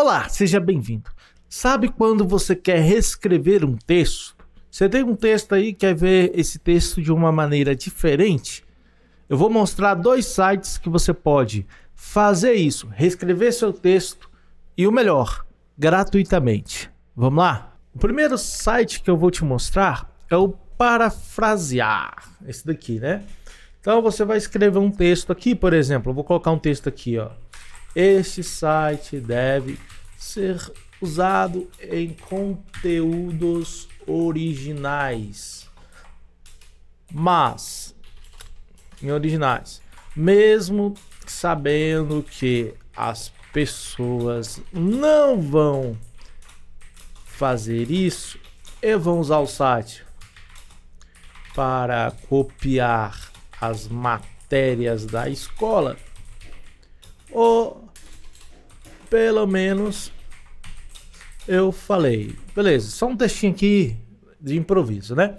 Olá, seja bem-vindo. Sabe quando você quer reescrever um texto? Você tem um texto aí quer ver esse texto de uma maneira diferente? Eu vou mostrar dois sites que você pode fazer isso, reescrever seu texto e o melhor, gratuitamente. Vamos lá? O primeiro site que eu vou te mostrar é o parafrasear, esse daqui, né? Então você vai escrever um texto aqui, por exemplo, eu vou colocar um texto aqui, ó. Este site deve ser usado em conteúdos originais. Mas, em originais, mesmo sabendo que as pessoas não vão fazer isso, e vão usar o site para copiar as matérias da escola, o pelo menos eu falei. Beleza, só um textinho aqui de improviso, né?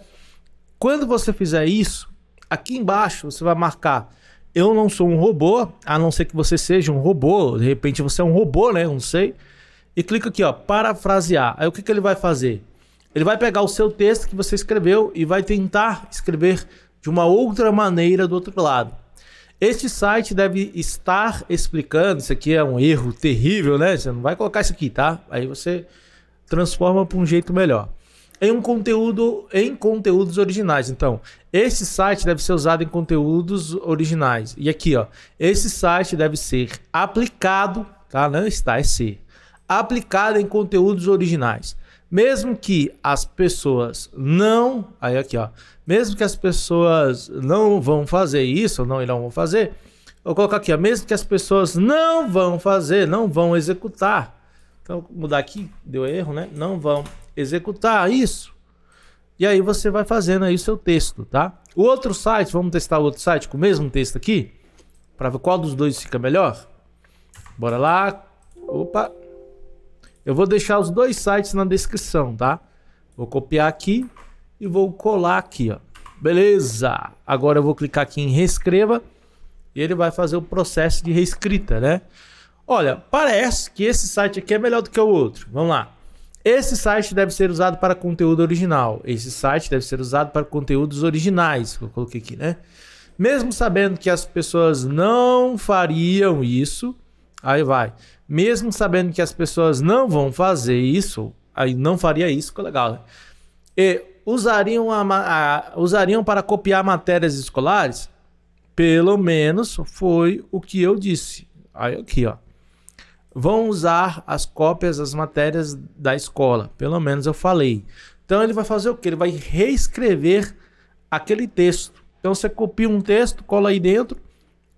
Quando você fizer isso, aqui embaixo você vai marcar eu não sou um robô, a não ser que você seja um robô, de repente você é um robô, né? não sei. E clica aqui, ó, parafrasear. Aí o que, que ele vai fazer? Ele vai pegar o seu texto que você escreveu e vai tentar escrever de uma outra maneira do outro lado. Este site deve estar explicando. Isso aqui é um erro terrível, né? Você não vai colocar isso aqui, tá? Aí você transforma para um jeito melhor. Em um conteúdo em conteúdos originais. Então, esse site deve ser usado em conteúdos originais. E aqui, ó, esse site deve ser aplicado, tá? Não está, é ser aplicado em conteúdos originais. Mesmo que as pessoas não. Aí aqui, ó. Mesmo que as pessoas não vão fazer isso, não irão fazer. Vou colocar aqui, ó. Mesmo que as pessoas não vão fazer, não vão executar. Então, mudar aqui, deu erro, né? Não vão executar isso. E aí você vai fazendo aí o seu texto, tá? O outro site, vamos testar o outro site com o mesmo texto aqui? Para ver qual dos dois fica melhor. Bora lá. Opa, eu vou deixar os dois sites na descrição, tá? Vou copiar aqui e vou colar aqui, ó. Beleza! Agora eu vou clicar aqui em reescreva e ele vai fazer o processo de reescrita, né? Olha, parece que esse site aqui é melhor do que o outro. Vamos lá. Esse site deve ser usado para conteúdo original. Esse site deve ser usado para conteúdos originais, que eu coloquei aqui, né? Mesmo sabendo que as pessoas não fariam isso, Aí vai. Mesmo sabendo que as pessoas não vão fazer isso, aí não faria isso, que legal. Né? E usariam, a, a, usariam para copiar matérias escolares? Pelo menos foi o que eu disse. Aí aqui, ó. Vão usar as cópias das matérias da escola. Pelo menos eu falei. Então ele vai fazer o quê? Ele vai reescrever aquele texto. Então você copia um texto, cola aí dentro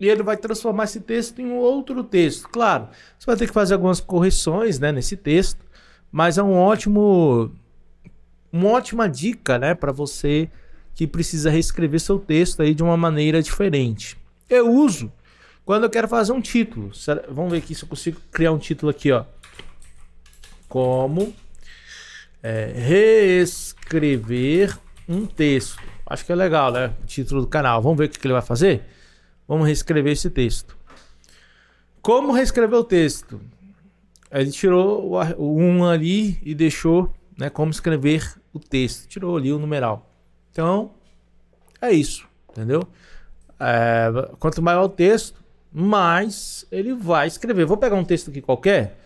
e ele vai transformar esse texto em um outro texto. Claro, você vai ter que fazer algumas correções né, nesse texto, mas é um ótimo, uma ótima dica né, para você que precisa reescrever seu texto aí de uma maneira diferente. Eu uso quando eu quero fazer um título. Vamos ver aqui se eu consigo criar um título aqui, ó. Como é, reescrever um texto. Acho que é legal, né? O título do canal. Vamos ver o que ele vai fazer? Vamos reescrever esse texto. Como reescrever o texto? ele tirou o 1 um ali e deixou né, como escrever o texto. Tirou ali o numeral. Então, é isso, entendeu? É, quanto maior o texto, mais ele vai escrever. Vou pegar um texto aqui qualquer,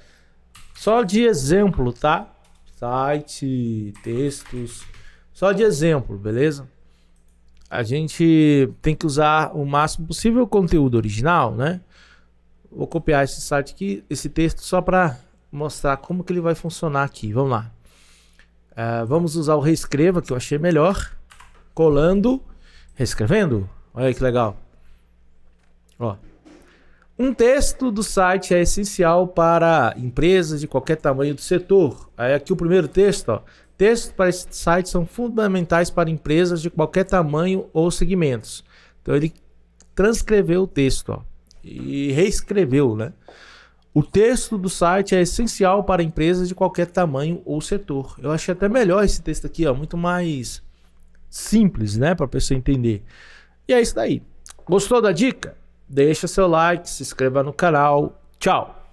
só de exemplo, tá? Site, textos, só de exemplo, beleza? a gente tem que usar o máximo possível conteúdo original, né? Vou copiar esse site aqui, esse texto só para mostrar como que ele vai funcionar aqui. Vamos lá. Uh, vamos usar o reescreva que eu achei melhor, colando, reescrevendo. Olha aí que legal. Ó. Um texto do site é essencial para empresas de qualquer tamanho do setor. Aí aqui o primeiro texto, ó. Textos para esse site são fundamentais para empresas de qualquer tamanho ou segmentos. Então ele transcreveu o texto ó, e reescreveu, né? O texto do site é essencial para empresas de qualquer tamanho ou setor. Eu achei até melhor esse texto aqui, ó, muito mais simples, né, para a pessoa entender. E é isso daí. Gostou da dica? Deixa seu like, se inscreva no canal. Tchau.